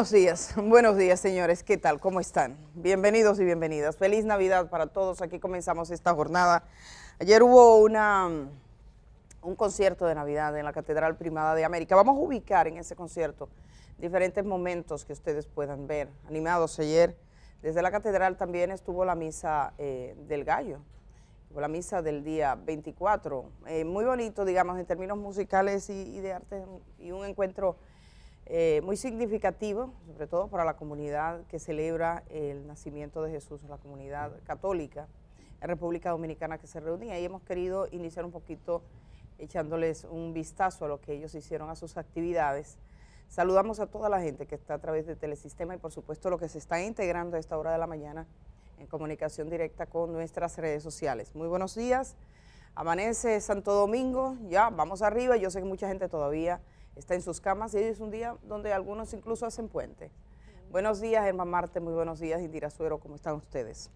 Buenos días, buenos días señores, ¿qué tal? ¿Cómo están? Bienvenidos y bienvenidas. Feliz Navidad para todos, aquí comenzamos esta jornada. Ayer hubo una, mm, un concierto de Navidad en la Catedral Primada de América. Vamos a ubicar en ese concierto diferentes momentos que ustedes puedan ver. Animados ayer, desde la Catedral también estuvo la misa eh, del gallo, la misa del día 24. Eh, muy bonito, digamos, en términos musicales y de arte, y un encuentro eh, muy significativo, sobre todo para la comunidad que celebra el nacimiento de Jesús, la comunidad católica en República Dominicana que se reunía y hemos querido iniciar un poquito echándoles un vistazo a lo que ellos hicieron a sus actividades. Saludamos a toda la gente que está a través de Telesistema y por supuesto lo que se está integrando a esta hora de la mañana en comunicación directa con nuestras redes sociales. Muy buenos días. Amanece Santo Domingo, ya vamos arriba. Yo sé que mucha gente todavía está en sus camas y hoy es un día donde algunos incluso hacen puente. Buenos días, Germán Marte, muy buenos días, Indira Suero, ¿cómo están ustedes?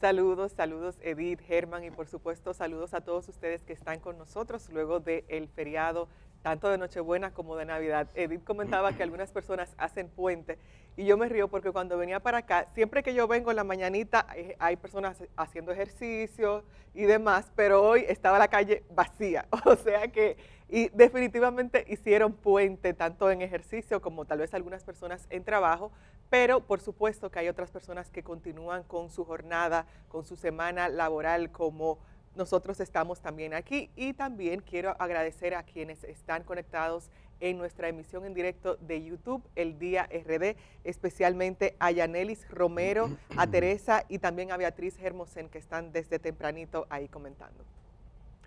Saludos, saludos Edith, Germán y por supuesto saludos a todos ustedes que están con nosotros luego del feriado tanto de Nochebuena como de Navidad. Edith comentaba que algunas personas hacen puente y yo me río porque cuando venía para acá, siempre que yo vengo en la mañanita eh, hay personas haciendo ejercicio y demás, pero hoy estaba la calle vacía, o sea que y definitivamente hicieron puente, tanto en ejercicio como tal vez algunas personas en trabajo, pero por supuesto que hay otras personas que continúan con su jornada, con su semana laboral como nosotros estamos también aquí y también quiero agradecer a quienes están conectados en nuestra emisión en directo de YouTube, el día RD, especialmente a Yanelis Romero, a Teresa y también a Beatriz Hermosen que están desde tempranito ahí comentando.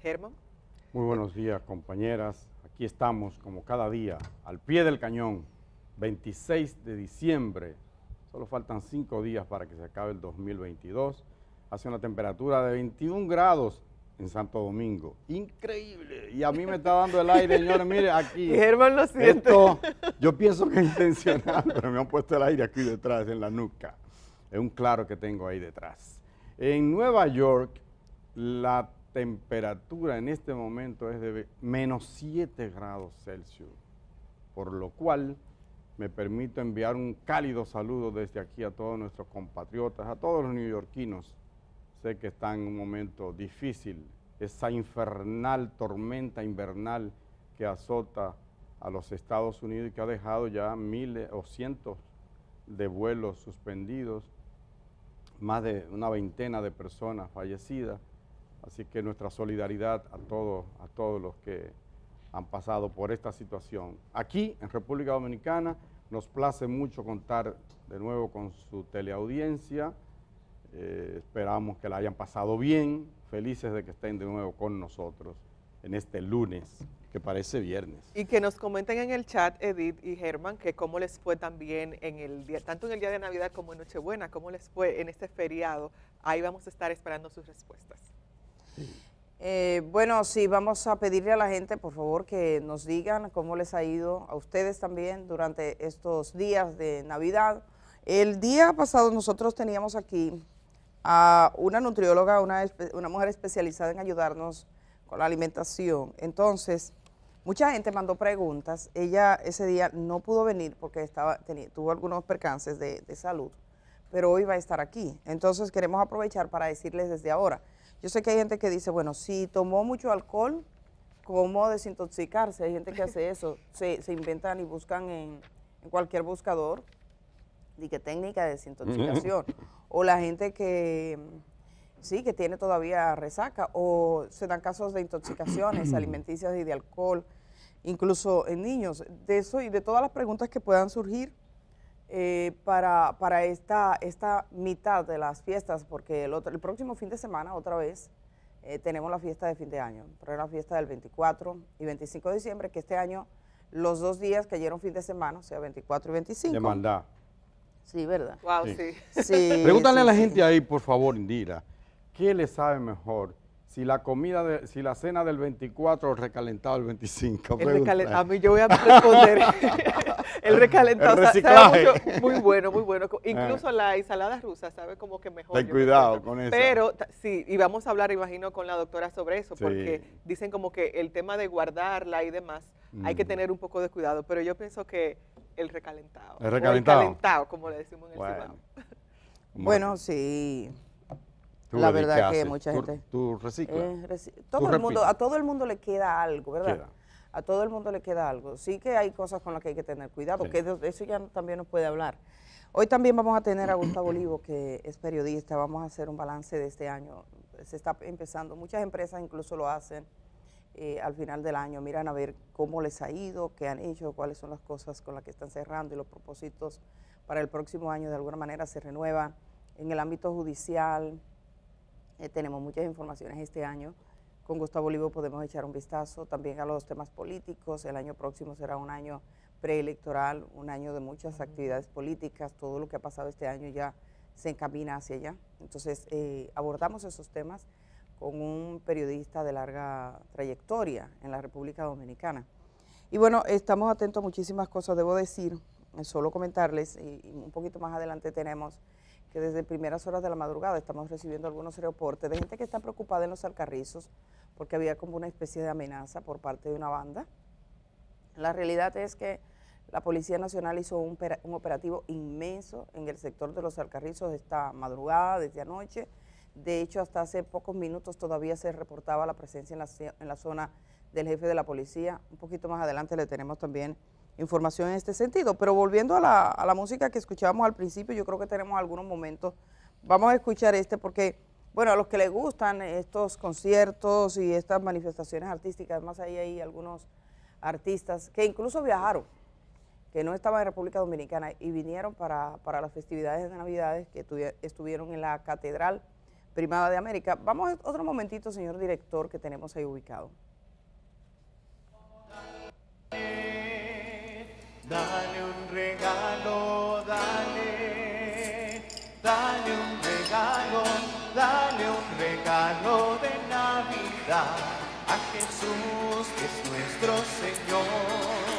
Germán. Muy buenos días, compañeras. Aquí estamos, como cada día, al pie del cañón, 26 de diciembre. Solo faltan cinco días para que se acabe el 2022. Hace una temperatura de 21 grados en Santo Domingo. Increíble. Y a mí me está dando el aire, señores. Mire, aquí. lo siento. Esto, yo pienso que es intencional, pero me han puesto el aire aquí detrás, en la nuca. Es un claro que tengo ahí detrás. En Nueva York, la temperatura en este momento es de menos 7 grados Celsius, por lo cual me permito enviar un cálido saludo desde aquí a todos nuestros compatriotas, a todos los neoyorquinos. Sé que están en un momento difícil, esa infernal tormenta invernal que azota a los Estados Unidos y que ha dejado ya miles o cientos de vuelos suspendidos, más de una veintena de personas fallecidas Así que nuestra solidaridad a todos, a todos los que han pasado por esta situación. Aquí, en República Dominicana, nos place mucho contar de nuevo con su teleaudiencia. Eh, esperamos que la hayan pasado bien, felices de que estén de nuevo con nosotros en este lunes, que parece viernes. Y que nos comenten en el chat, Edith y Germán, que cómo les fue también en el día, tanto en el día de Navidad como en Nochebuena, cómo les fue en este feriado. Ahí vamos a estar esperando sus respuestas. Eh, bueno, sí, vamos a pedirle a la gente, por favor, que nos digan cómo les ha ido a ustedes también durante estos días de Navidad. El día pasado nosotros teníamos aquí a una nutrióloga, una, mujer especializada en ayudarnos con la alimentación. Entonces, mucha gente mandó preguntas. Ella ese día no pudo venir porque estaba, tuvo algunos percances de salud, pero hoy va a estar aquí. Entonces, queremos aprovechar para decirles desde ahora yo sé que hay gente que dice, bueno, si tomó mucho alcohol, ¿cómo desintoxicarse? Hay gente que hace eso, se, se inventan y buscan en, cualquier buscador, y que técnica de desintoxicación. o la gente que, sí, que tiene todavía resaca, o se dan casos de intoxicaciones alimenticias y de alcohol, incluso en niños. De eso y de todas las preguntas que puedan surgir, eh, para, para esta, esta mitad de las fiestas, porque el, otro, el próximo fin de semana, otra vez, eh, tenemos la fiesta de fin de año, pero es la fiesta del 24 y 25 de diciembre, que este año los dos días que cayeron fin de semana, o sea, 24 y 25. De Sí, ¿verdad? Wow, sí. Pregúntale a la gente ahí, por favor, Indira, ¿qué le sabe mejor? Si la comida, de, si la cena del 24 recalentado el 25. a mí yo voy a responder. el recalentado. Sabe muy bueno, muy bueno. Ah. Incluso la ensalada rusa sabe como que mejor. Ten cuidado con eso. Pero sí, y vamos a hablar, imagino, con la doctora sobre eso, porque dicen como que el tema de guardarla y demás, hay que mm. tener un poco de cuidado. Pero yo pienso que el recalentado. El recalentado. El recalentado, como le decimos en el bueno. Bueno, sí. la verdad que, mucha gente. Tú reciclas. Eh, todo a todo el mundo le queda algo, ¿verdad? a todo el mundo le queda algo. Sí que hay cosas con las que hay que tener cuidado, que de eso ya también nos puede hablar. Hoy también vamos a tener a Gustavo Olivo, que es periodista, vamos a hacer un balance de este año. Se está empezando, muchas empresas incluso lo hacen eh, al final del año, miran a ver cómo les ha ido, qué han hecho, cuáles son las cosas con las que están cerrando y los propósitos para el próximo año de alguna manera se renuevan. En el ámbito judicial eh, tenemos muchas informaciones este año con Gustavo Olivo podemos echar un vistazo también a los temas políticos. El año próximo será un año preelectoral, un año de muchas actividades políticas. Todo lo que ha pasado este año ya se encamina hacia allá. Entonces, eh, abordamos esos temas con un periodista de larga trayectoria en la República Dominicana. Y bueno, estamos atentos a muchísimas cosas, debo decir, eh, solo comentarles, y un poquito más adelante tenemos que desde primeras horas de la madrugada estamos recibiendo algunos reportes de gente que está preocupada en los alcarrizos porque había como una especie de amenaza por parte de una banda. La realidad es que la Policía Nacional hizo un, operativo inmenso en el sector de los alcarrizos esta madrugada, desde anoche. De hecho, hasta hace pocos minutos todavía se reportaba la presencia en la, en la zona del jefe de la policía. Un poquito más adelante le tenemos también información en este sentido. Pero volviendo a la, música que escuchábamos al principio, yo creo que tenemos algunos momentos. Vamos a escuchar este porque, bueno, a los que les gustan estos conciertos y estas manifestaciones artísticas, además ahí hay algunos artistas que incluso viajaron, que no estaban en República Dominicana y vinieron para, las festividades de Navidades que estuvieron en la Catedral Primada de América. Vamos a otro momentito, señor director, que tenemos ahí ubicado. Dale un regalo, dale, dale un regalo, dale un regalo de Navidad a Jesús que es nuestro Señor.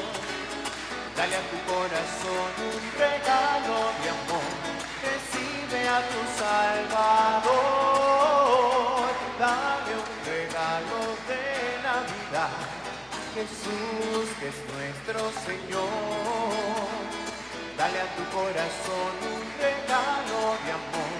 Dale a tu corazón un regalo de amor, recibe a tu Salvador. Jesús que es nuestro Señor. Dale a tu corazón un regalo de amor,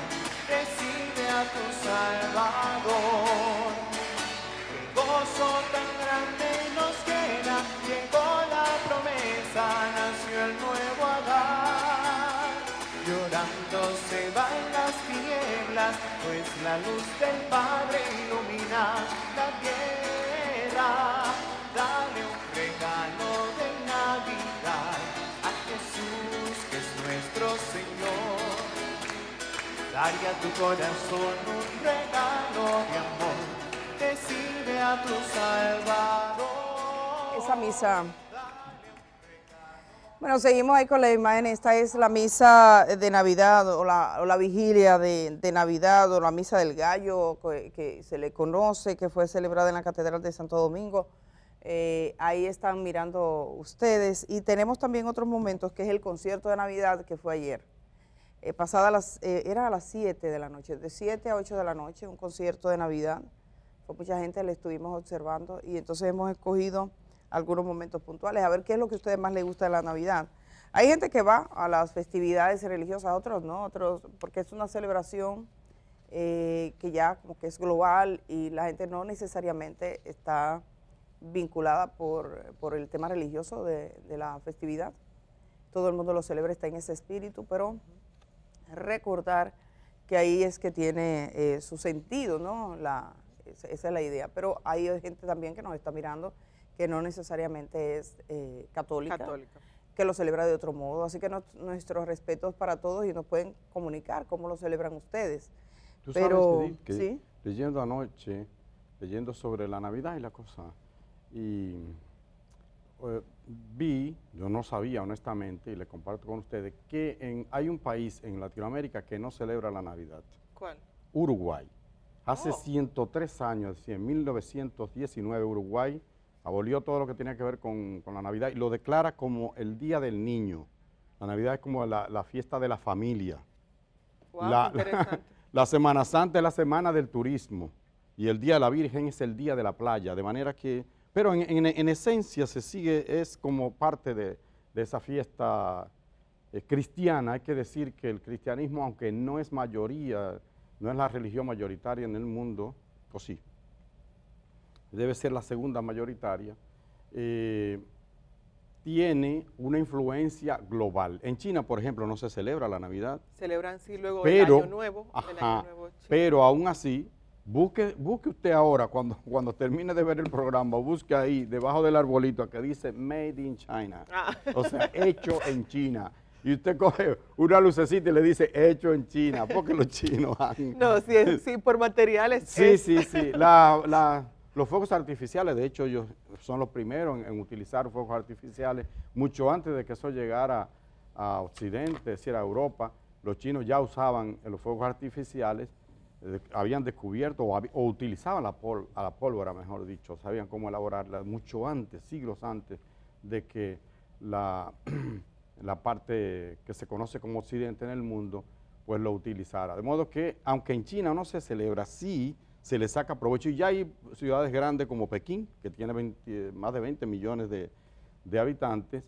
recibe a tu Salvador. El gozo tan grande nos queda, llegó la promesa, nació el nuevo Adán. Llorando se van las tinieblas, pues la luz del Padre ilumina la tierra. a tu corazón un regalo de amor que sirve a tu Salvador. Esa misa. Bueno, seguimos ahí con la imagen. Esta es la misa de Navidad o la, vigilia de, Navidad o la misa del gallo que, se le conoce, que fue celebrada en la Catedral de Santo Domingo. Eh, ahí están mirando ustedes. Y tenemos también otros momentos, que es el concierto de Navidad que fue ayer. Eh, pasada eh, era a las 7 de la noche, de 7 a 8 de la noche, un concierto de Navidad. con mucha gente, le estuvimos observando y entonces hemos escogido algunos momentos puntuales, a ver qué es lo que a ustedes más les gusta de la Navidad. Hay gente que va a las festividades religiosas, otros no, otros, porque es una celebración eh, que ya como que es global y la gente no necesariamente está vinculada por, el tema religioso de la festividad. Todo el mundo lo celebra, está en ese espíritu, pero recordar que ahí es que tiene eh, su sentido, ¿no? La, esa, es la idea. Pero hay gente también que nos está mirando que no necesariamente es eh, católica, que lo celebra de otro modo. Así que nuestros respetos para todos y nos pueden comunicar cómo lo celebran ustedes. Tú Pero, sabes, leyendo anoche, leyendo sobre la Navidad y la cosa, y eh, vi, yo no sabía honestamente, y le comparto con ustedes, que en, hay un país en Latinoamérica que no celebra la Navidad. ¿Cuál? Uruguay. Hace 103 años, en 1919, Uruguay abolió todo lo que tenía que ver con, la Navidad y lo declara como el Día del Niño. La Navidad es como la, fiesta de la familia. la, la, Semana Santa es la semana del turismo y el Día de la Virgen es el Día de la Playa, de manera que pero en, esencia se sigue, es como parte de, esa fiesta eh, cristiana. Hay que decir que el cristianismo, aunque no es mayoría, no es la religión mayoritaria en el mundo, o sí, debe ser la segunda mayoritaria, eh, tiene una influencia global. En China, por ejemplo, no se celebra la Navidad. Celebran, sí, luego el Año Nuevo. el año nuevo Pero aún así, Busque, busque usted ahora, cuando, cuando termine de ver el programa, busque ahí, debajo del arbolito que dice Made in China. Ah. O sea, hecho en China. Y usted coge una lucecita y le dice hecho en China, porque los chinos han... No, sí, sí por materiales. Sí, sí, sí. los fuegos artificiales, de hecho, ellos son los primeros en, en utilizar fuegos artificiales, mucho antes de que eso llegara a Occidente, es decir, a Europa, los chinos ya usaban los fuegos artificiales habían descubierto o, utilizaban la a la pólvora, mejor dicho, sabían cómo elaborarla mucho antes, siglos antes de que la, la parte que se conoce como Occidente en el mundo, pues lo utilizara. De modo que, aunque en China no se celebra, sí se le saca provecho. Y ya hay ciudades grandes como Pekín, que tiene más de 20 millones de, de habitantes,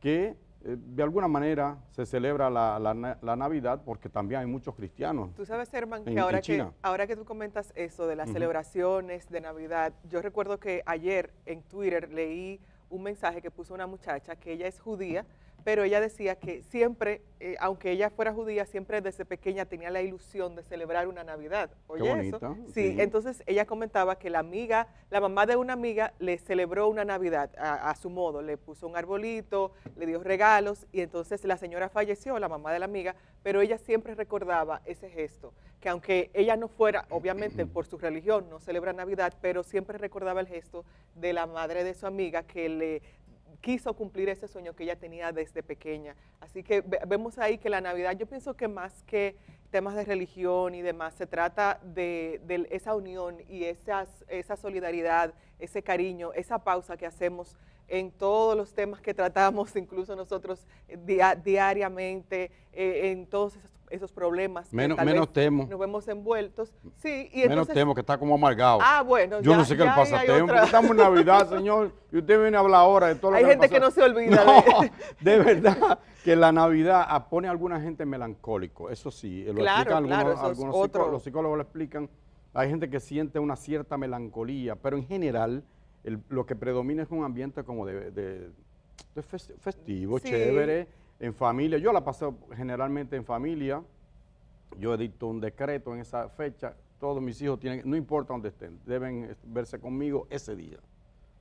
que eh, de alguna manera se celebra la, la, Navidad porque también hay muchos cristianos. Tú sabes, Herman, que, ahora, que ahora que tú comentas eso de las celebraciones de Navidad, yo recuerdo que ayer en Twitter leí un mensaje que puso una muchacha que ella es judía, pero ella decía que siempre, eh, aunque ella fuera judía, siempre desde pequeña tenía la ilusión de celebrar una Navidad. Oye, eso. Sí, entonces ella comentaba que la amiga, la mamá de una amiga, le celebró una Navidad a, a, su modo, le puso un arbolito, le dio regalos y entonces la señora falleció, la mamá de la amiga, pero ella siempre recordaba ese gesto, que aunque ella no fuera, obviamente por su religión, no celebra Navidad, pero siempre recordaba el gesto de la madre de su amiga que le quiso cumplir ese sueño que ella tenía desde pequeña. Así que vemos ahí que la Navidad, yo pienso que más que temas de religión y demás, se trata de, esa unión y esa solidaridad, ese cariño, esa pausa que hacemos en todos los temas que tratamos, incluso nosotros eh, diariamente, eh, en todos esos esos problemas. Menos, menos temo. Nos vemos envueltos. Sí, y menos temo, que está como amargado. Ah, bueno. Yo no sé qué le pasa a estamos en Navidad, señor, y usted viene a hablar ahora de todo lo Hay gente que no se olvida. de... verdad, que la Navidad pone a alguna gente melancólico, eso sí. Eh, lo claro, explican claro, algunos, psicólogos, los psicólogos lo explican. Hay gente que siente una cierta melancolía, pero en general lo que predomina es un ambiente como de, de, festivo, chévere en familia. Yo la paso generalmente en familia. Yo edicto un decreto en esa fecha. Todos mis hijos tienen, no importa dónde estén, deben verse conmigo ese día.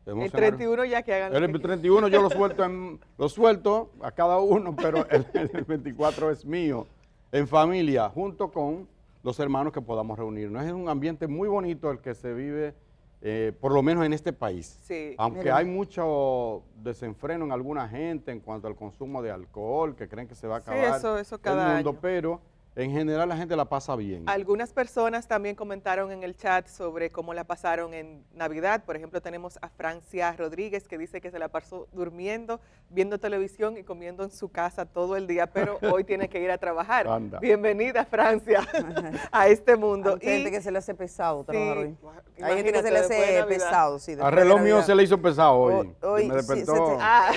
el 31 ya que hagan. El, el 31 yo lo suelto, en, suelto a cada uno, pero el 24 es mío, en familia, junto con los hermanos que podamos reunirnos. Es un ambiente muy bonito el que se vive eh, por lo menos en este país. Aunque hay mucho desenfreno en alguna gente en cuanto al consumo de alcohol, que creen que se va a acabar el mundo, pero en general la gente la pasa bien. Algunas personas también comentaron en el chat sobre cómo la pasaron en Navidad. Por ejemplo, tenemos a Francia Rodríguez que dice que se la pasó durmiendo viendo televisión y comiendo en su casa todo el día, pero hoy tiene que ir a trabajar. Bienvenida Francia a este mundo. Hay gente que se le hace pesado trabajar hoy. Hay gente que se le hace pesado. Sí, a reloj mío se le hizo pesado hoy. me despertó. Ah,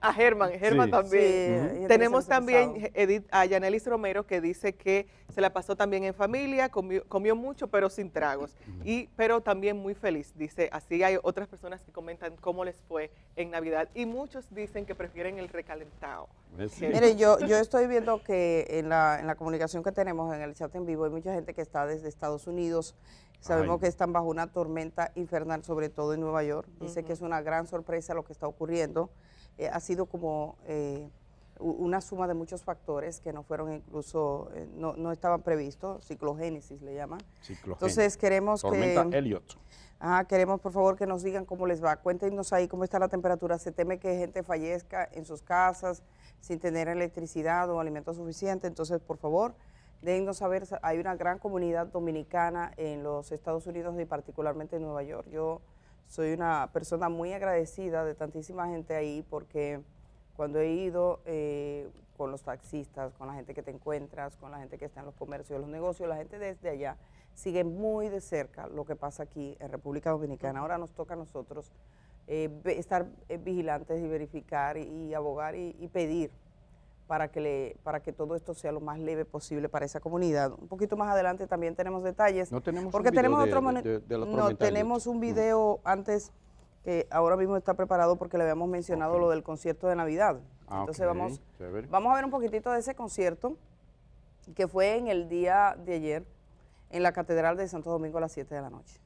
a, Germán, Germán también. Tenemos también a Yanelis Romero que dice que se la pasó también en familia, comió, mucho pero sin tragos, y, pero también muy feliz. Dice, así hay otras personas que comentan cómo les fue en Navidad y muchos dicen que prefieren el recalentado. Pues Mire, yo, yo estoy viendo que en la, comunicación que tenemos en el chat en vivo hay mucha gente que está desde Estados Unidos. Sabemos que están bajo una tormenta infernal, sobre todo en Nueva York. Dice que es una gran sorpresa lo que está ocurriendo. Eh, ha sido como eh, una suma de muchos factores que no fueron incluso, eh, no, no estaban previstos, ciclogénesis le llaman. Entonces queremos Tormenta que... Elliot. Ah, queremos por favor que nos digan cómo les va. Cuéntenos ahí cómo está la temperatura. Se teme que gente fallezca en sus casas sin tener electricidad o alimento suficiente. Entonces, por favor, déjenos saber. Hay una gran comunidad dominicana en los Estados Unidos y particularmente en Nueva York. Yo soy una persona muy agradecida de tantísima gente ahí porque cuando he ido eh, con los taxistas, con la gente que te encuentras, con la gente que está en los comercios, los negocios, la gente desde allá sigue muy de cerca lo que pasa aquí en República Dominicana. Ahora nos toca a nosotros eh, estar eh, vigilantes y verificar y, abogar y, pedir para que, le, para que todo esto sea lo más leve posible para esa comunidad. Un poquito más adelante también tenemos detalles. No tenemos porque tenemos otro de, no tenemos un video antes que ahora mismo está preparado porque le habíamos mencionado lo del concierto de Navidad. Ah, Entonces vamos, vamos a ver un poquitito de ese concierto que fue en el día de ayer en la Catedral de Santo Domingo a las 7 de la noche.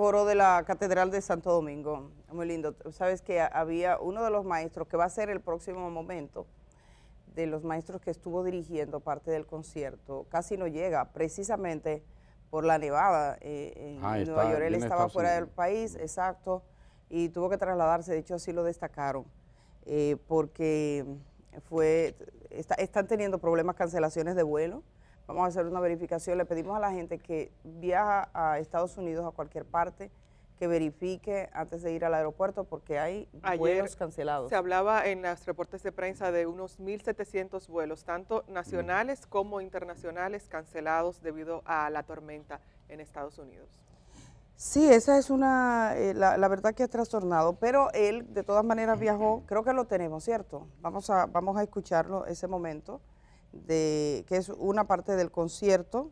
coro de la Catedral de Santo Domingo. Muy lindo. Sabes que había uno de los maestros, que va a ser el próximo momento, de los maestros que estuvo dirigiendo parte del concierto, casi no llega, precisamente por la nevada. Eh, en ah, Nueva York él estaba fuera del país, exacto, y tuvo que trasladarse, de hecho así lo destacaron, eh, porque fue están teniendo problemas, cancelaciones de vuelo vamos a hacer una verificación. Le pedimos a la gente que viaja a Estados Unidos, a cualquier parte, que verifique antes de ir al aeropuerto porque hay vuelos cancelados. Se hablaba en los reportes de prensa de unos 1.700 vuelos, tanto nacionales como internacionales, cancelados debido a la tormenta en Estados Unidos. Sí, esa es una, eh, la, la, verdad que es trastornado, pero él de todas maneras viajó, creo que lo tenemos, ¿cierto? Vamos a, vamos a escucharlo ese momento de, que es una parte del concierto,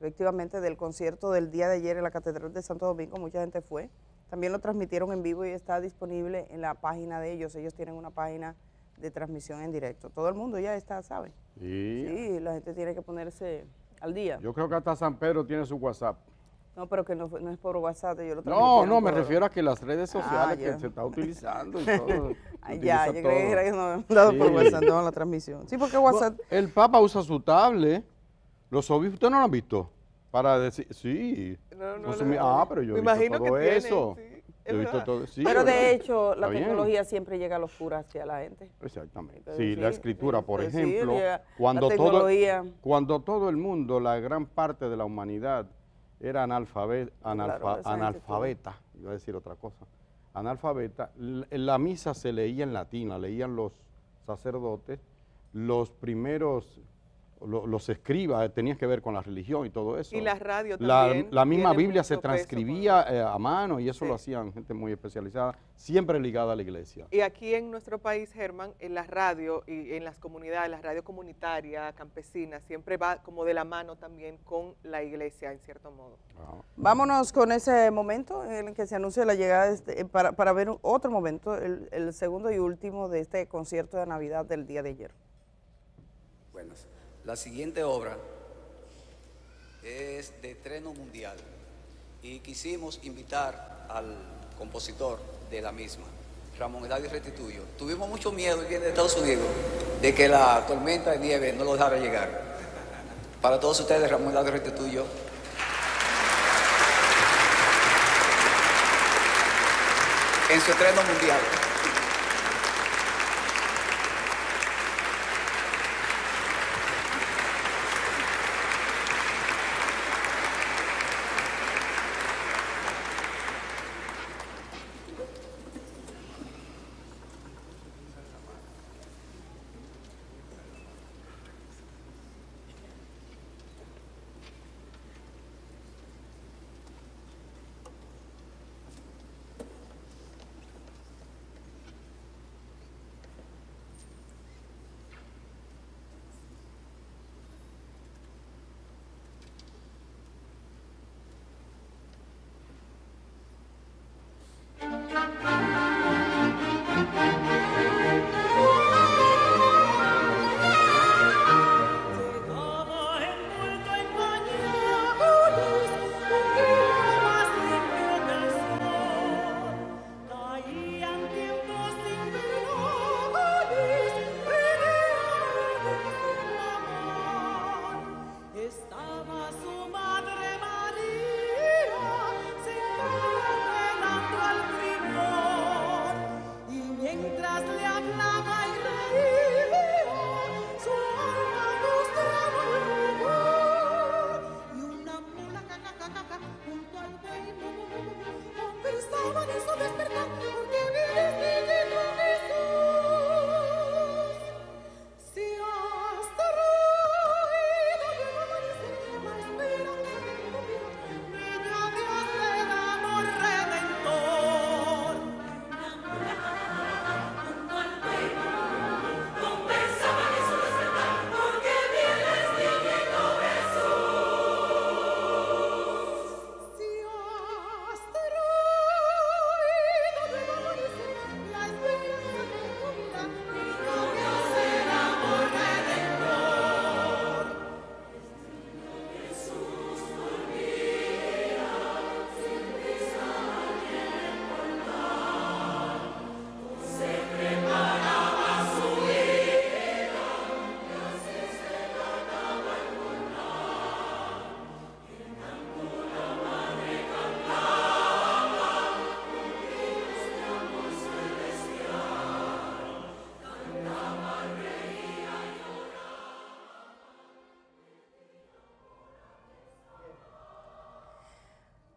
efectivamente del concierto del día de ayer en la Catedral de Santo Domingo, mucha gente fue. También lo transmitieron en vivo y está disponible en la página de ellos. Ellos tienen una página de transmisión en directo. Todo el mundo ya está, ¿sabe? Sí. la gente tiene que ponerse al día. Yo creo que hasta San Pedro tiene su WhatsApp. No, pero que no, es por WhatsApp, yo lo No, no, me refiero a que las redes ah, sociales que se está utilizando y todo. ya, yo creía que era que no dado por WhatsApp, no, la transmisión. Sí, porque WhatsApp... el Papa usa su tablet, los obispos, ¿usted no lo han visto? Para decir, sí. No, no, pues Ah, pero yo he visto todo que eso. sí. todo, pero de hecho, la tecnología siempre llega a los curas hacia la gente. Exactamente. sí, la escritura, por ejemplo, cuando, todo, cuando todo el mundo, la gran parte de la humanidad era analfabeta, iba a decir otra cosa, analfabeta, la, la misa se leía en latina, leían los sacerdotes, los primeros los escriba, tenía que ver con la religión y todo eso. Y la radio también. La, misma Biblia se transcribía eh, a mano y eso lo hacían gente muy especializada, siempre ligada a la iglesia. Y aquí en nuestro país, Germán, en la radio y en las comunidades, la radio comunitaria, campesina, siempre va como de la mano también con la iglesia, en cierto modo. Ah. Vámonos con ese momento en el que se anuncia la llegada, este, eh, para, para, ver otro momento, el, segundo y último de este concierto de Navidad del día de ayer. Buenas. La siguiente obra es de Treno mundial y quisimos invitar al compositor de la misma, Ramón y Restituyo. Tuvimos mucho miedo, viene de Estados Unidos, de que la tormenta de nieve no lo dejara llegar. Para todos ustedes, Ramón y Restituyo, en su Treno mundial.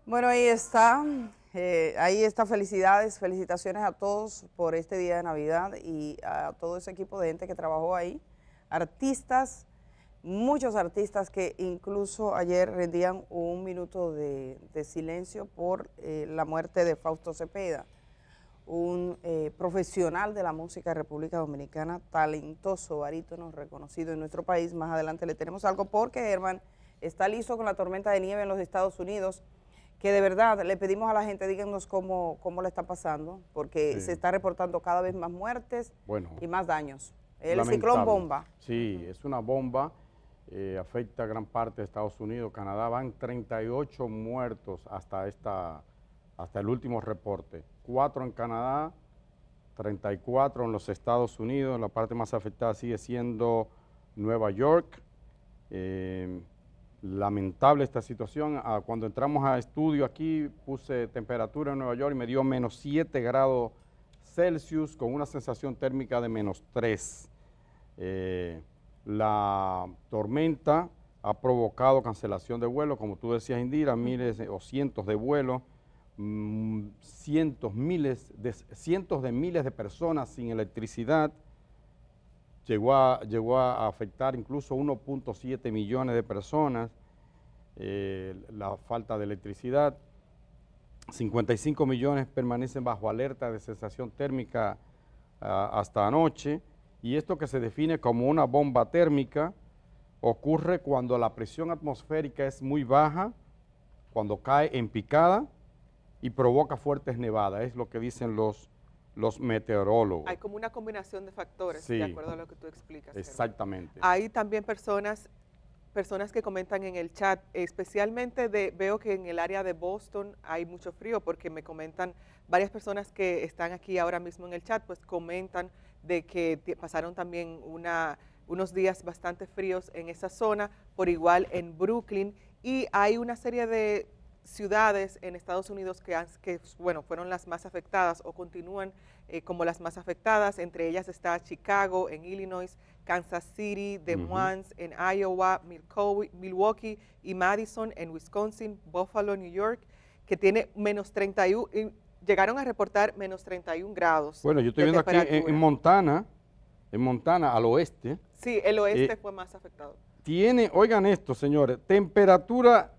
Bueno, ahí está. Eh, ahí está, felicidades, felicitaciones a todos por este día de Navidad y a todo ese equipo de gente que trabajó ahí, artistas, muchos artistas que incluso ayer rendían un minuto de, silencio por eh, la muerte de Fausto Cepeda, un eh, profesional de la música de República Dominicana, talentoso, barítono, reconocido en nuestro país. Más adelante le tenemos algo porque Herman está liso con la tormenta de nieve en los Estados Unidos que de verdad le pedimos a la gente, díganos cómo, le está pasando, porque se está reportando cada vez más muertes y más daños. El ciclón bomba. Sí, es una bomba, eh, afecta gran parte de Estados Unidos, Canadá, van 38 muertos hasta, esta, hasta el último reporte, Cuatro en Canadá, 34 en los Estados Unidos, la parte más afectada sigue siendo Nueva York, eh, lamentable esta situación. Ah, cuando entramos a estudio aquí puse temperatura en Nueva York y me dio menos 7 grados Celsius con una sensación térmica de menos 3. Eh, la tormenta ha provocado cancelación de vuelos, como tú decías Indira, miles o cientos de vuelos, mm, cientos, miles de, cientos de miles de personas sin electricidad, llegó a, afectar incluso 1.7 millones de personas, eh, la falta de electricidad, 55 millones permanecen bajo alerta de sensación térmica ah, hasta anoche, y esto que se define como una bomba térmica ocurre cuando la presión atmosférica es muy baja, cuando cae en picada y provoca fuertes nevadas, es lo que dicen los los meteorólogos. Hay como una combinación de factores, de acuerdo a lo que tú explicas. Exactamente. Hay también personas personas que comentan en el chat, especialmente de, veo que en el área de Boston hay mucho frío, porque me comentan varias personas que están aquí ahora mismo en el chat, pues comentan de que pasaron también una, unos días bastante fríos en esa zona, por igual en Brooklyn, y hay una serie de ciudades en Estados Unidos que, que bueno, fueron las más afectadas o continúan eh, como las más afectadas. Entre ellas está Chicago, en Illinois, Kansas City, Des Moines, en Iowa, Milwaukee y Madison, en Wisconsin, Buffalo, New York, que tiene menos 31, y llegaron a reportar menos 31 grados. Bueno, yo estoy viendo aquí en, Montana, en Montana, al oeste. Sí, el oeste eh, fue más afectado. Tiene, oigan esto, señores, temperatura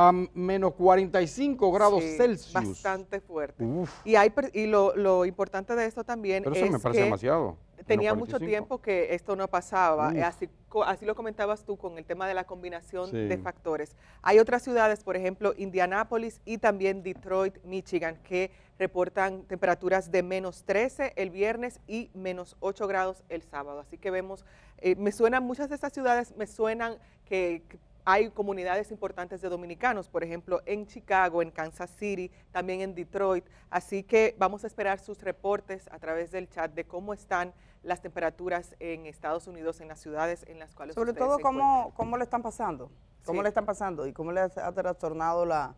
a menos 45 grados Celsius. Bastante fuerte. Y, hay, y lo, importante de esto también Pero eso me parece demasiado. Tenía mucho tiempo que esto no pasaba. Así, así lo comentabas tú con el tema de la combinación de factores. Hay otras ciudades, por ejemplo, Indianápolis y también Detroit, Michigan, que reportan temperaturas de menos 13 el viernes y menos 8 grados el sábado. Así que vemos, eh, me suenan, muchas de estas ciudades me suenan que hay comunidades importantes de dominicanos, por ejemplo, en Chicago, en Kansas City, también en Detroit. Así que vamos a esperar sus reportes a través del chat de cómo están las temperaturas en Estados Unidos, en las ciudades en las cuales Sobre todo, cómo, cómo lo están pasando, cómo le están pasando y cómo le ha trastornado la,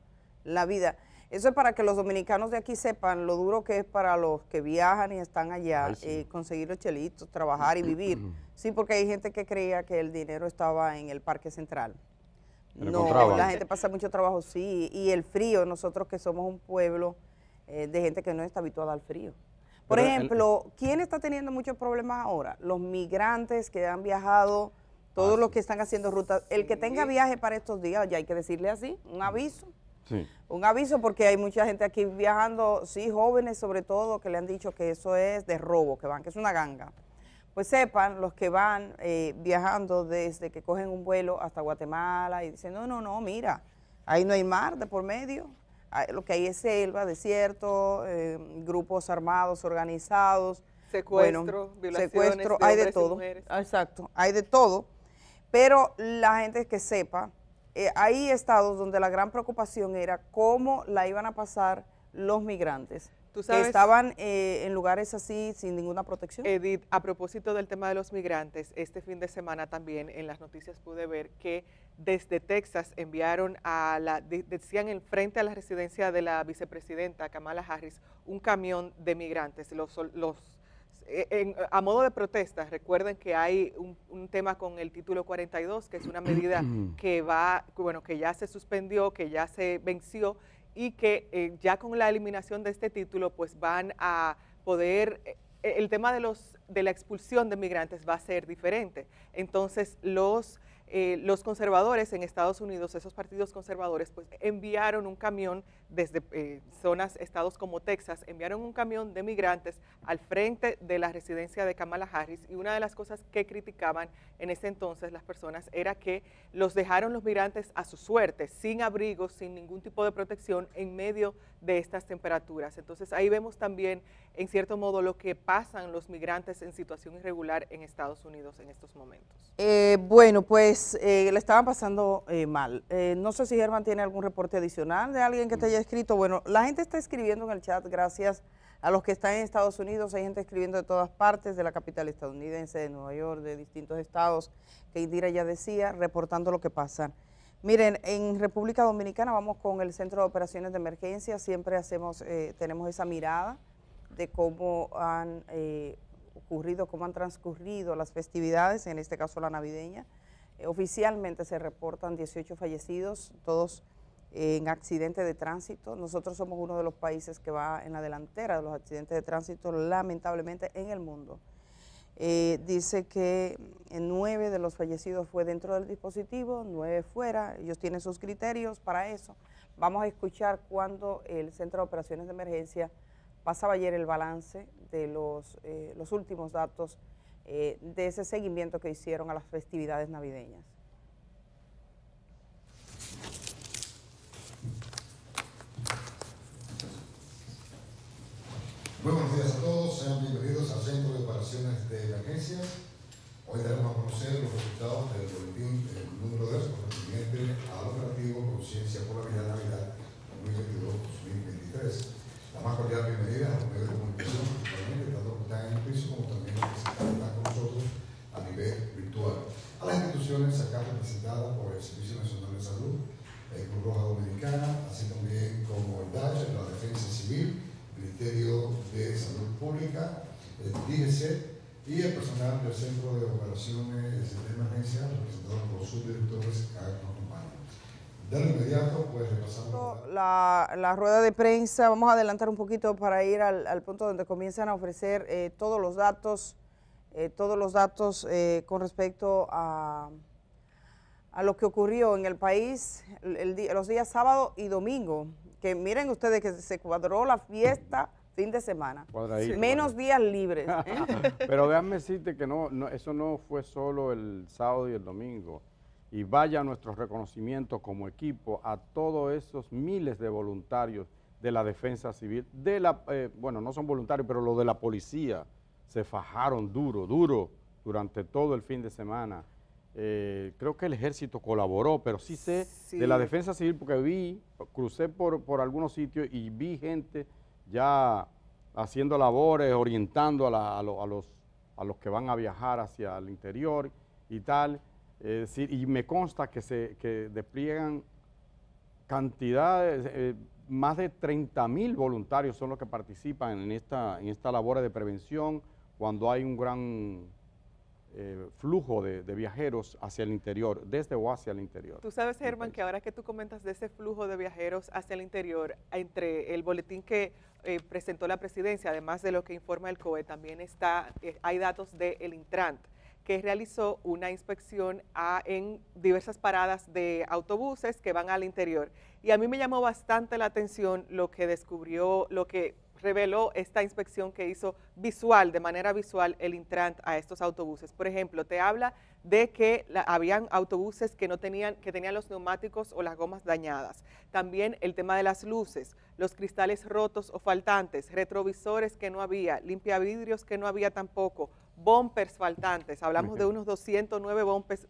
vida. Eso es para que los dominicanos de aquí sepan lo duro que es para los que viajan y están allá y eh, conseguir los chelitos, trabajar y vivir. Sí, porque hay gente que creía que el dinero estaba en el Parque Central. No, la gente pasa mucho trabajo, sí. Y el frío, nosotros que somos un pueblo eh, de gente que no está habituada al frío. Por ejemplo, ¿quién está teniendo muchos problemas ahora? Los migrantes que han viajado, todos ah, los que están haciendo rutas. El que tenga viaje para estos días, ya hay que decirle así, un aviso. Sí. Un aviso porque hay mucha gente aquí viajando, sí, jóvenes sobre todo, que le han dicho que eso es de robo, que van, que es una ganga pues sepan los que van eh, viajando desde que cogen un vuelo hasta Guatemala y dicen, no, no, no, mira, ahí no hay mar de por medio, lo que hay es selva, desierto, eh, grupos armados, organizados. Secuestro, violaciones hay de todo. Mujeres. Exacto, hay de todo. Pero la gente que sepa, eh, hay estados donde la gran preocupación era cómo la iban a pasar los migrantes estaban eh, en lugares así sin ninguna protección. Edith, a propósito del tema de los migrantes, este fin de semana también en las noticias pude ver que desde Texas enviaron a la, decían enfrente a la residencia de la vicepresidenta Kamala Harris, un camión de migrantes. Los, los eh, a modo de protesta, recuerden que hay un, un, tema con el título 42, que es una medida que va, bueno, que ya se suspendió, que ya se venció y que eh, ya con la eliminación de este título pues van a poder, eh, el tema de, los, de la expulsión de migrantes va a ser diferente. Entonces los, eh, los conservadores en Estados Unidos, esos partidos conservadores pues enviaron un camión desde eh, zonas, estados como Texas, enviaron un camión de migrantes al frente de la residencia de Kamala Harris y una de las cosas que criticaban en ese entonces las personas era que los dejaron los migrantes a su suerte, sin abrigo, sin ningún tipo de protección en medio de estas temperaturas. Entonces ahí vemos también, en cierto modo, lo que pasan los migrantes en situación irregular en Estados Unidos en estos momentos. Eh, bueno, pues eh, le estaban pasando mal. no sé si Germán tiene algún reporte adicional de alguien que te haya escrito. Bueno, la gente está escribiendo en el chat, gracias a los que están en Estados Unidos, hay gente escribiendo de todas partes, de la capital estadounidense, de Nueva York, de distintos estados, que Indira ya decía, reportando lo que pasa. Miren, en República Dominicana vamos con el Centro de Operaciones de Emergencia, siempre hacemos, eh, tenemos esa mirada de cómo han eh, ocurrido, cómo han transcurrido las festividades, en este caso la navideña. Eh, oficialmente se reportan 18 fallecidos, todos en accidentes de tránsito. Nosotros somos uno de los países que va en la delantera de los accidentes de tránsito, lamentablemente, en el mundo. Eh, dice que mm, nueve de los fallecidos fue dentro del dispositivo, nueve fuera. Ellos tienen sus criterios para eso. Vamos a escuchar cuando el Centro de Operaciones de Emergencia pasaba ayer el balance de los, eh, los últimos datos eh, de ese seguimiento que hicieron a las festividades navideñas. Muy buenos días a todos, sean bienvenidos al Centro de Operaciones de Emergencias. Hoy daremos a conocer los resultados del boletín número 2 correspondiente al operativo Conciencia por la Vida Navidad 2022-2023. La más cordial bienvenida a los medios de comunicación, principalmente tanto que están en el piso como también los que están con nosotros a nivel virtual. A las instituciones acá representadas por el Servicio Nacional de Salud, el Cruz Roja Dominicana, así también como el DACH, la Defensa Civil, Ministerio de Salud Pública, el DGC y el personal del Centro de Operaciones de Emergencia, representado por sus directores de inmediato, pues la, la, rueda de prensa, vamos a adelantar un poquito para ir al, al punto donde comienzan a ofrecer eh, todos los datos, eh, todos los datos eh, con respecto a, a lo que ocurrió en el país los días sábado y domingo que miren ustedes que se cuadró la fiesta fin de semana, menos días libres. Pero déjame decirte que no, eso no fue solo el sábado y el domingo. Y vaya nuestro reconocimiento como equipo a todos esos miles de voluntarios de la defensa civil, de la, eh, bueno, no son voluntarios, pero los de la policía, se fajaron duro, duro durante todo el fin de semana eh, creo que el ejército colaboró, pero sí sé de la defensa civil porque vi, crucé por, algunos sitios y vi gente ya haciendo labores, orientando a, los, a los que van a viajar hacia el interior y tal. y me consta que se despliegan cantidades, eh, más de 30 mil voluntarios son los que participan en esta, en esta labor de prevención cuando hay un gran eh, flujo de, viajeros hacia el interior, desde o hacia el interior. Tú sabes, Germán, que ahora que tú comentas de ese flujo de viajeros hacia el interior, entre el boletín que eh, presentó la presidencia, además de lo que informa el COE, también está, eh, hay datos del el Intrant, que realizó una inspección en diversas paradas de autobuses que van al interior. Y a mí me llamó bastante la atención lo que descubrió, lo que reveló esta inspección que hizo visual, de manera visual, el Intrant a estos autobuses. Por ejemplo, te habla de que habían autobuses que no tenían, que tenían los neumáticos o las gomas dañadas. También el tema de las luces, los cristales rotos o faltantes, retrovisores que no había, limpiavidrios que no había tampoco, bumpers faltantes. Hablamos de unos 209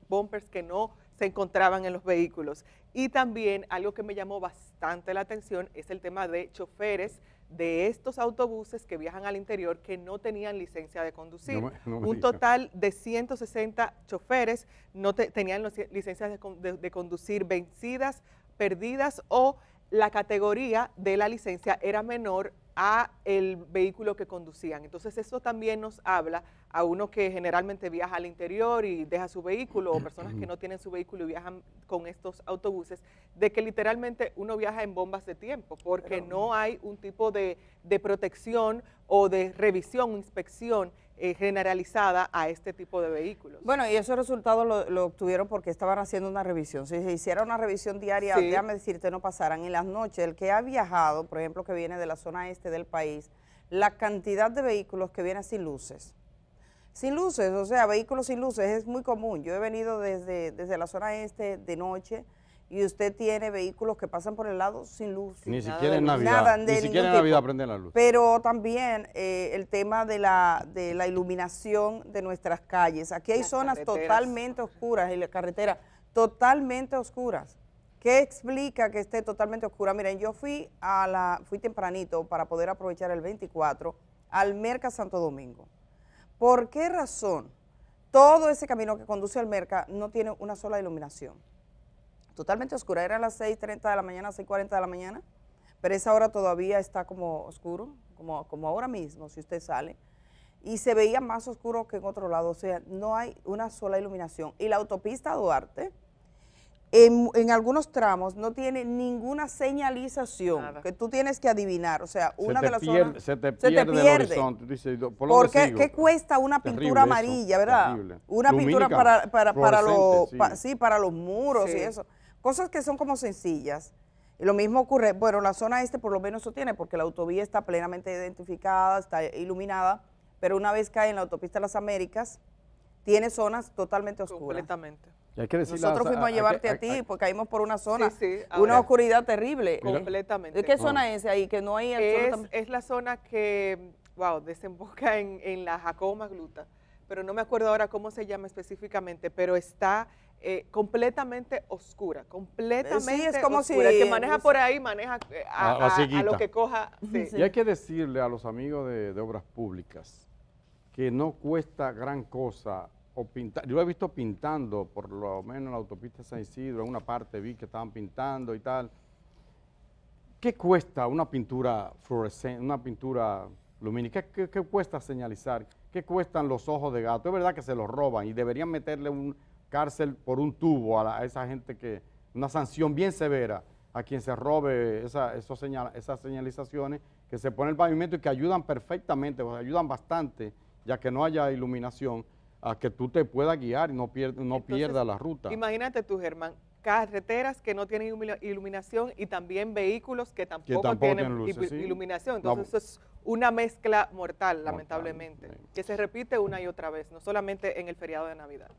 bumpers que no se encontraban en los vehículos. Y también algo que me llamó bastante la atención es el tema de choferes de estos autobuses que viajan al interior que no tenían licencia de conducir. un total de 160 choferes no tenían licencia licencias de conducir vencidas, perdidas o la categoría de la licencia era menor a el vehículo que conducían. Entonces eso también nos habla a uno que generalmente viaja al interior y deja su vehículo o personas que no tienen su vehículo y viajan con estos autobuses, de que literalmente uno viaja en bombas de tiempo porque no hay un tipo de, de protección o de revisión, inspección eh, generalizada a este tipo de vehículos. Bueno, y esos resultados lo, obtuvieron porque estaban haciendo una revisión. Si se hiciera una revisión diaria, déjame decirte, no pasaran en las noches. El que ha viajado, por ejemplo, que viene de la zona este del país, la cantidad de vehículos que viene sin luces. Sin luces, o sea, vehículos sin luces es muy común. Yo he venido desde, desde la zona este de noche, y usted tiene vehículos que pasan por el lado sin luz. Ni siquiera en Navidad. Nada, ni siquiera en Navidad la luz. Pero también eh, el tema de la, iluminación de nuestras calles. Aquí hay zonas totalmente oscuras y la carreteras totalmente oscuras. ¿Qué explica que esté totalmente oscura? Miren, yo fui a la, fui tempranito para poder aprovechar el 24 al Merca Santo Domingo. ¿Por qué razón todo ese camino que conduce al Merca no tiene una sola iluminación? totalmente oscura. Era las 6.30 de la mañana, 6.40 de la mañana, pero esa hora todavía está como oscuro, como, como ahora mismo, si usted sale. Y se veía más oscuro que en otro lado, o sea, no hay una sola iluminación. Y la autopista Duarte, en, algunos tramos, no tiene ninguna señalización que tú tienes que adivinar, o sea, una de las Se te pierde, ¿por Porque, ¿qué cuesta una pintura amarilla, verdad? Una pintura para, los, sí. para los muros y eso. Cosas que son como sencillas. Y lo mismo ocurre, bueno, la zona este por lo menos eso tiene, porque la autovía está plenamente identificada, está iluminada, pero una vez cae en la autopista de las Américas, tiene zonas totalmente oscuras. Completamente. Nosotros fuimos a, llevarte a, ti, porque caímos por una zona, una oscuridad terrible. Completamente. ¿De ¿Qué zona es ahí? Que no hay es, es, la zona que, wow, desemboca en, la Jacoma Gluta, pero no me acuerdo ahora cómo se llama específicamente, pero está eh, completamente oscura, completamente es como oscura, si, que maneja por ahí, maneja eh, a, lo que coja. Y hay que decirle a los amigos de, Obras Públicas que no cuesta gran cosa o pintar, yo lo he visto pintando, por lo menos en la autopista San Isidro, en una parte vi que estaban pintando y tal. ¿Qué cuesta una pintura fluorescente, una pintura lumínica? qué cuesta señalizar? ¿Qué cuestan los ojos de gato? Es verdad que se los roban y deberían meterle un, cárcel por un tubo a, esa gente que, una sanción bien severa a quien se robe esa, esas señalizaciones que se pone el pavimento y que ayudan perfectamente, ayudan bastante, ya que no haya iluminación, a que tú te puedas guiar y no, no pierdas la ruta. Imagínate tú, Germán, carreteras que no tienen iluminación y también vehículos que tampoco, tienen, iluminación. Entonces eso es una mezcla mortal, lamentablemente, que se repite una y otra vez, no solamente en el feriado de Navidad.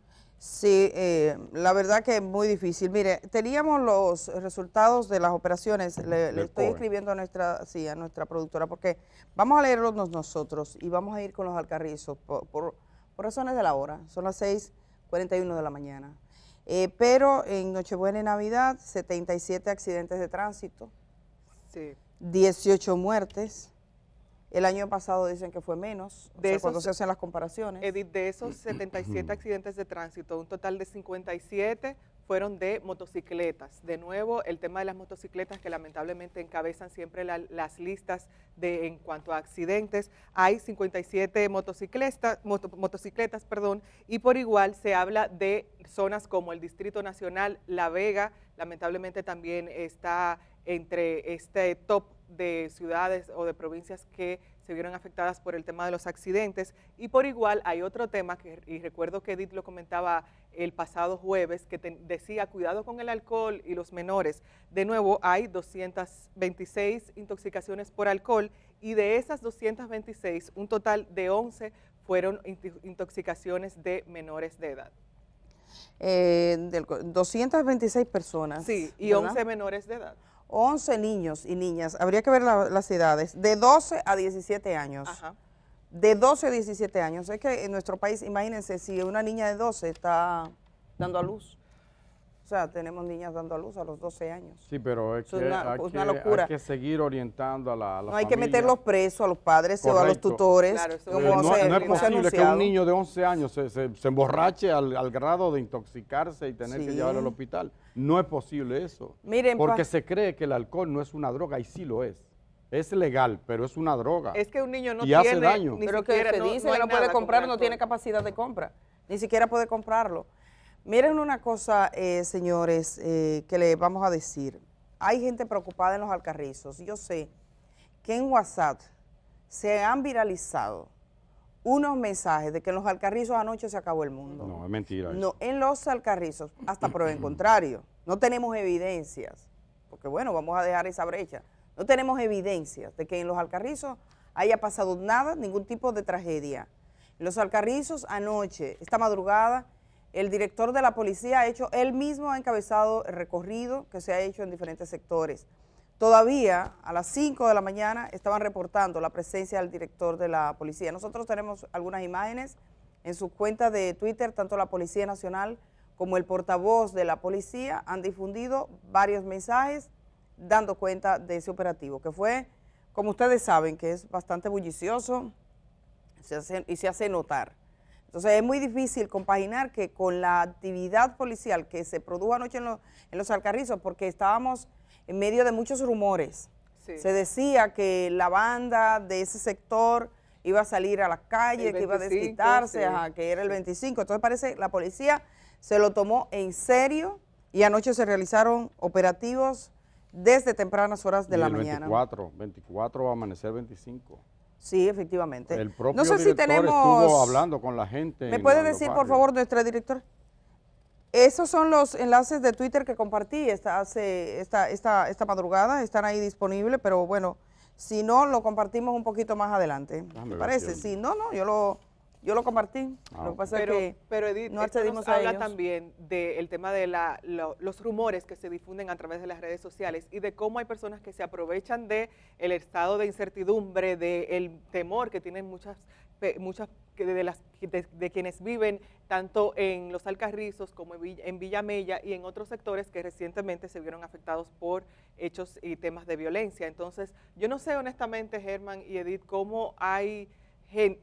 Sí, eh, la verdad que es muy difícil. Mire, teníamos los resultados de las operaciones. Le, estoy escribiendo a nuestra, sí, a nuestra productora porque vamos a leerlos nosotros y vamos a ir con los alcarrizos por, por, razones de la hora. Son las 6.41 de la mañana. Eh, pero en Nochebuena y Navidad, 77 accidentes de tránsito, 18 muertes, el año pasado dicen que fue menos, de cuando se hacen las comparaciones. Edith, de esos 77 accidentes de tránsito, un total de 57 fueron de motocicletas. De nuevo, el tema de las motocicletas que lamentablemente encabezan siempre las listas de en cuanto a accidentes. Hay 57 motocicletas, motocicletas, perdón, y por igual se habla de zonas como el Distrito Nacional, La Vega, lamentablemente también está entre este top de ciudades o de provincias que se vieron afectadas por el tema de los accidentes. Y por igual hay otro tema, que, y recuerdo que Edith lo comentaba el pasado jueves, que decía cuidado con el alcohol y los menores. De nuevo, hay 226 intoxicaciones por alcohol y de esas 226, un total de 11 fueron intoxicaciones de menores de edad. 226 eh, personas. Sí, y 11 menores de edad. 11 niños y niñas, habría que ver las edades, de 12 a 17 años. De 12 a 17 años. Es que en nuestro país, imagínense, si una niña de 12 está dando a luz sea, tenemos niñas dando a luz a los 12 años. Sí, pero es, una, locura. hay que seguir orientando a la, No hay que meterlos presos a los padres o a los tutores. no, es posible que un niño de 11 años se, emborrache al, grado de intoxicarse y tener que llevarlo al hospital. No es posible eso. porque se cree que el alcohol no es una droga y sí lo es. Es legal, pero es una droga. Es que un niño no tiene Ni pero que se dice que no puede comprar, no tiene capacidad de compra. Ni siquiera puede comprarlo. Miren una cosa, eh, señores, eh, que les vamos a decir. Hay gente preocupada en los alcarrizos. Yo sé que en WhatsApp se han viralizado unos mensajes de que en los alcarrizos anoche se acabó el mundo. No, es mentira. No, en los alcarrizos, hasta prueba en contrario. No tenemos evidencias, porque bueno, vamos a dejar esa brecha. No tenemos evidencias de que en los alcarrizos haya pasado nada, ningún tipo de tragedia. En los alcarrizos anoche, esta madrugada, el director de la policía ha hecho, él mismo ha encabezado el recorrido que se ha hecho en diferentes sectores. Todavía a las 5 de la mañana estaban reportando la presencia del director de la policía. Nosotros tenemos algunas imágenes en su cuenta de Twitter, tanto la Policía Nacional como el portavoz de la policía han difundido varios mensajes dando cuenta de ese operativo, que fue, como ustedes saben, que es bastante bullicioso y se hace notar. Entonces es muy difícil compaginar que con la actividad policial que se produjo anoche en, los Alcarrizos, porque estábamos en medio de muchos rumores. Se decía que la banda de ese sector iba a salir a la calle, que iba a desquitarse, que era el 25. Entonces parece que la policía se lo tomó en serio y anoche se realizaron operativos desde tempranas horas de la mañana. 24, 24 va a amanecer 25. Sí, efectivamente. El propio no sé si tenemos... estuvo hablando con la gente. ¿Me puede decir, por favor, nuestra directora? Esos son los enlaces de Twitter que compartí esta, hace, esta, esta, esta madrugada, están ahí disponibles, pero bueno, si no, lo compartimos un poquito más adelante. ¿Me parece? Si sí, no, no, yo lo, yo lo compartí, ah, lo que pasa pero, es que pero Edith, no accedimos a habla también del tema de los rumores que se difunden a través de las redes sociales y de cómo hay personas que se aprovechan de el estado de incertidumbre, del temor que tienen muchas, muchas de, las, quienes viven tanto en Los Alcarrizos como en Villamella en Villa, Mella y en otros sectores que recientemente se vieron afectados por hechos y temas de violencia. Entonces, yo no sé honestamente, Germán y Edith, cómo hay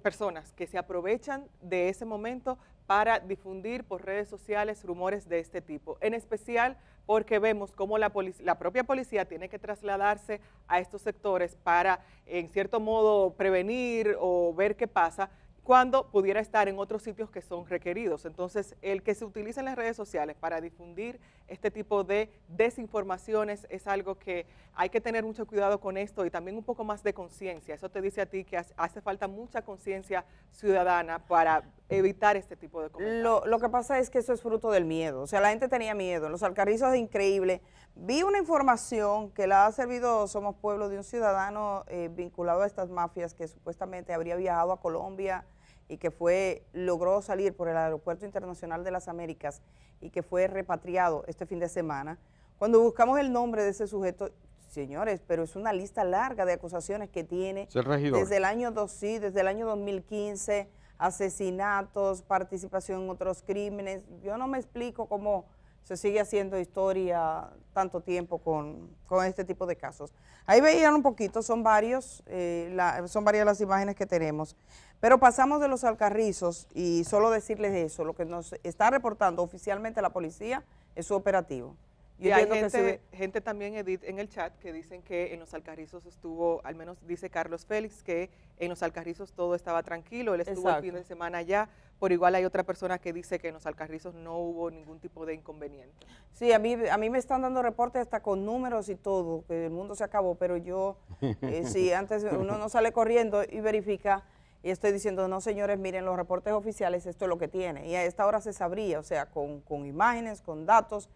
personas que se aprovechan de ese momento para difundir por redes sociales rumores de este tipo, en especial porque vemos cómo la, la propia policía tiene que trasladarse a estos sectores para, en cierto modo, prevenir o ver qué pasa, cuando pudiera estar en otros sitios que son requeridos. Entonces, el que se en las redes sociales para difundir este tipo de desinformaciones es algo que hay que tener mucho cuidado con esto y también un poco más de conciencia. Eso te dice a ti que hace falta mucha conciencia ciudadana para evitar este tipo de comentarios. Lo, que pasa es que eso es fruto del miedo. O sea, la gente tenía miedo. los alcarrizos es increíble. Vi una información que la ha servido Somos Pueblo de un ciudadano eh, vinculado a estas mafias que supuestamente habría viajado a Colombia y que fue, logró salir por el Aeropuerto Internacional de las Américas y que fue repatriado este fin de semana, cuando buscamos el nombre de ese sujeto, señores, pero es una lista larga de acusaciones que tiene desde el año dos, desde el año 2015, asesinatos, participación en otros crímenes. Yo no me explico cómo se sigue haciendo historia tanto tiempo con, con este tipo de casos. Ahí veían un poquito, son varios, eh, son varias las imágenes que tenemos. Pero pasamos de los alcarrizos y solo decirles eso, lo que nos está reportando oficialmente la policía es su operativo. y hay gente, gente también, Edith, en el chat que dicen que en los Alcarrizos estuvo, al menos dice Carlos Félix, que en los Alcarrizos todo estaba tranquilo, él estuvo el fin de semana allá, por igual hay otra persona que dice que en los Alcarrizos no hubo ningún tipo de inconveniente. Sí, a mí, a mí me están dando reportes hasta con números y todo, que el mundo se acabó, pero yo, si eh, sí, antes uno no sale corriendo y verifica y estoy diciendo, no señores, miren los reportes oficiales, esto es lo que tiene. Y a esta hora se sabría, o sea, con, imágenes, con datos,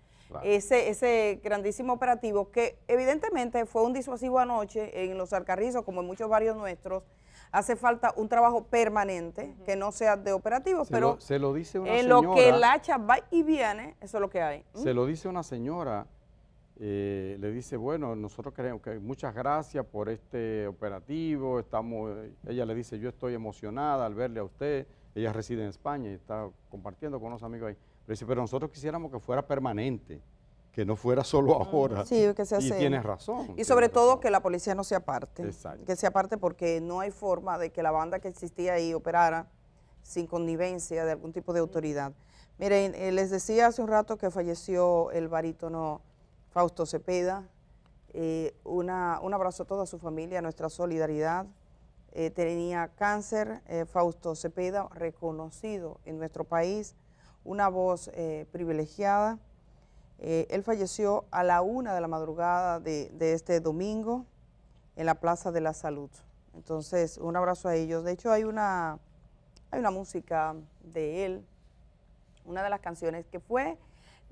ese, ese grandísimo operativo que evidentemente fue un disuasivo anoche en los alcarrizos, como en muchos barrios nuestros, hace falta un trabajo permanente que no sea de operativo, pero se lo dice una en lo que el hacha va y viene, eso es lo que hay. Se lo dice una señora eh, le dice, bueno, nosotros queremos que muchas gracias por este operativo, estamos, eh". ella le dice, yo estoy emocionada al verle a usted, ella reside en España y está compartiendo con unos amigos ahí, pero dice, pero nosotros quisiéramos que fuera permanente, que no fuera solo mm, ahora. Sí, que se hace. Y tienes razón. Y sobre todo que la policía no se aparte. Que se aparte porque no hay forma de que la banda que existía ahí operara sin connivencia de algún tipo de autoridad. Miren, eh, les decía hace un rato que falleció el barítono Fausto Cepeda. Eh, un abrazo a toda su familia, nuestra solidaridad. Eh, tenía cáncer, eh, Fausto Cepeda, reconocido en nuestro país, una voz privilegiada. él falleció a la una de la madrugada de, este domingo en la Plaza de la Salud. Entonces, un abrazo a ellos. De hecho, hay una, hay una música de él, una de las canciones que fue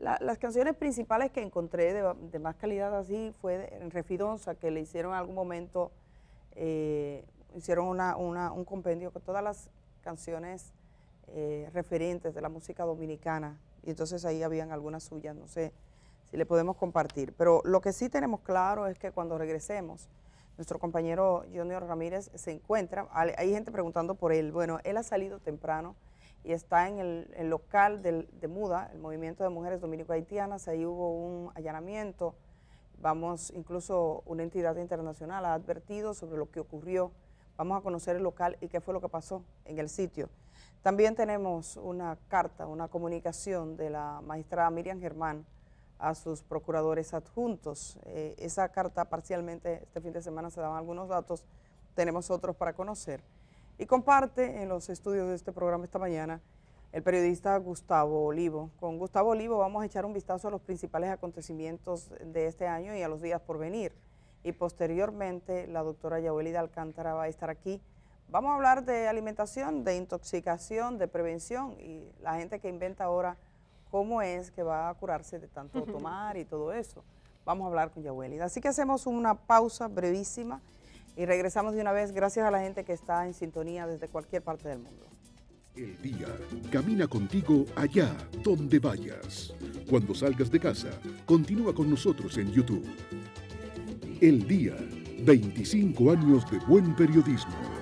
las canciones principales que encontré de, más calidad así fue en Refidonza, que le hicieron en algún momento, eh, hicieron una, un compendio con todas las canciones eh, referentes de la música dominicana. Y entonces ahí habían algunas suyas, no sé si le podemos compartir. Pero lo que sí tenemos claro es que cuando regresemos, nuestro compañero Junior Ramírez se encuentra, hay gente preguntando por él. Bueno, él ha salido temprano y está en el, local de MUDA, el Movimiento de Mujeres Dominico Haitianas, ahí hubo un allanamiento, vamos, incluso una entidad internacional ha advertido sobre lo que ocurrió, vamos a conocer el local y qué fue lo que pasó en el sitio. También tenemos una carta, una comunicación de la magistrada Miriam Germán a sus procuradores adjuntos. Eh, esa carta parcialmente, este fin de semana se daban algunos datos, tenemos otros para conocer. Y comparte en los estudios de este programa esta mañana el periodista Gustavo Olivo. Con Gustavo Olivo vamos a echar un vistazo a los principales acontecimientos de este año y a los días por venir. Y posteriormente la doctora Yahuelida Alcántara va a estar aquí. Vamos a hablar de alimentación, de intoxicación, de prevención y la gente que inventa ahora cómo es que va a curarse de tanto tomar y todo eso. Vamos a hablar con Yahuelida. Así que hacemos una pausa brevísima. Y regresamos de una vez, gracias a la gente que está en sintonía desde cualquier parte del mundo. El día camina contigo allá donde vayas. Cuando salgas de casa, continúa con nosotros en YouTube. El día, 25 años de buen periodismo.